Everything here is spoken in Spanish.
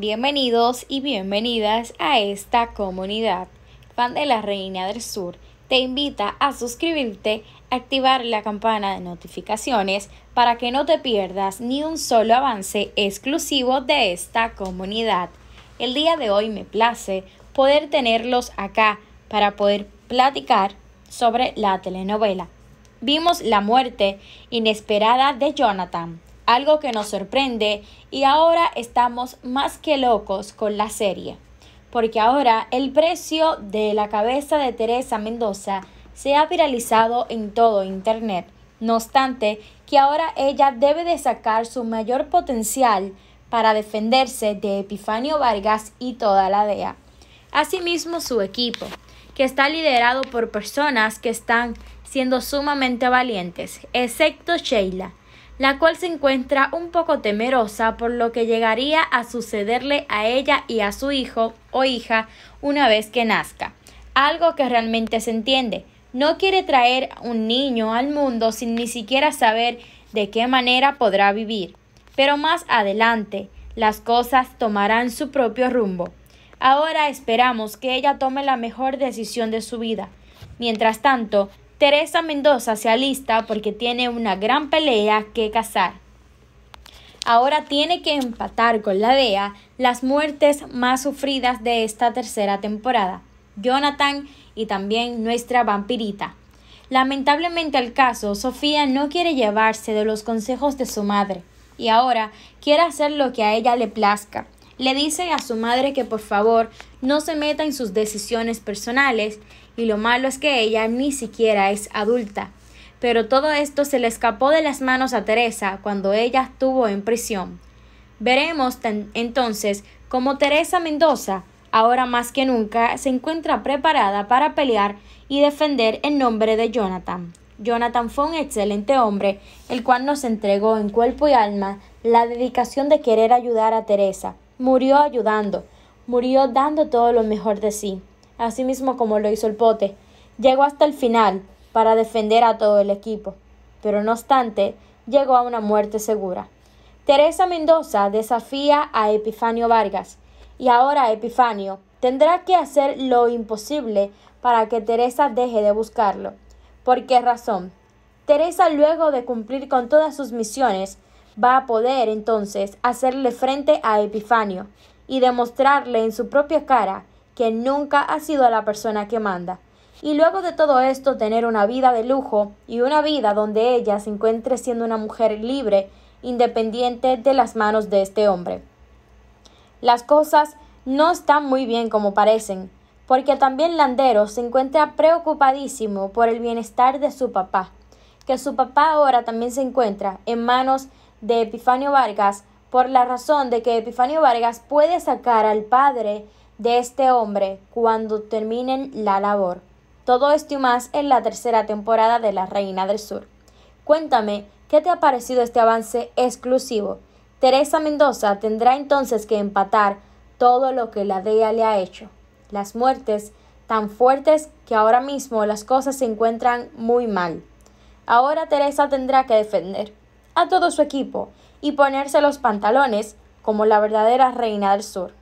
Bienvenidos y bienvenidas a esta comunidad. Fan de la Reina del Sur te invita a suscribirte, activar la campana de notificaciones para que no te pierdas ni un solo avance exclusivo de esta comunidad. El día de hoy me place poder tenerlos acá para poder platicar sobre la telenovela. Vimos la muerte inesperada de Jonathan, algo que nos sorprende y ahora estamos más que locos con la serie, porque ahora el precio de la cabeza de Teresa Mendoza se ha viralizado en todo Internet, no obstante que ahora ella debe de sacar su mayor potencial para defenderse de Epifanio Vargas y toda la DEA. Asimismo su equipo, que está liderado por personas que están siendo sumamente valientes, excepto Sheila, la cual se encuentra un poco temerosa por lo que llegaría a sucederle a ella y a su hijo o hija una vez que nazca, algo que realmente se entiende. No quiere traer un niño al mundo sin ni siquiera saber de qué manera podrá vivir. Pero más adelante, las cosas tomarán su propio rumbo. Ahora esperamos que ella tome la mejor decisión de su vida. Mientras tanto, Teresa Mendoza se alista porque tiene una gran pelea que cazar. Ahora tiene que empatar con la DEA las muertes más sufridas de esta tercera temporada, Jonathan y también nuestra vampirita. Lamentablemente al caso, Sofía no quiere llevarse de los consejos de su madre y ahora quiere hacer lo que a ella le plazca. Le dice a su madre que por favor no se meta en sus decisiones personales y lo malo es que ella ni siquiera es adulta. Pero todo esto se le escapó de las manos a Teresa cuando ella estuvo en prisión. Veremos entonces cómo Teresa Mendoza, ahora más que nunca, se encuentra preparada para pelear y defender en nombre de Jonathan. Jonathan fue un excelente hombre, el cual nos entregó en cuerpo y alma la dedicación de querer ayudar a Teresa. Murió ayudando, murió dando todo lo mejor de sí, así mismo como lo hizo el pote. Llegó hasta el final para defender a todo el equipo, pero no obstante, llegó a una muerte segura. Teresa Mendoza desafía a Epifanio Vargas y ahora Epifanio tendrá que hacer lo imposible para que Teresa deje de buscarlo. ¿Por qué razón? Teresa luego de cumplir con todas sus misiones va a poder entonces hacerle frente a Epifanio, y demostrarle en su propia cara que nunca ha sido la persona que manda. Y luego de todo esto tener una vida de lujo y una vida donde ella se encuentre siendo una mujer libre, independiente de las manos de este hombre. Las cosas no están muy bien como parecen, porque también Landero se encuentra preocupadísimo por el bienestar de su papá, que su papá ahora también se encuentra en manos de Epifanio Vargas, por la razón de que Epifanio Vargas puede sacar al padre de este hombre cuando terminen la labor. Todo esto y más en la tercera temporada de La Reina del Sur. Cuéntame, ¿qué te ha parecido este avance exclusivo? Teresa Mendoza tendrá entonces que empatar todo lo que la DEA le ha hecho. Las muertes tan fuertes que ahora mismo las cosas se encuentran muy mal. Ahora Teresa tendrá que defender a todo su equipo y ponerse los pantalones como la verdadera reina del sur.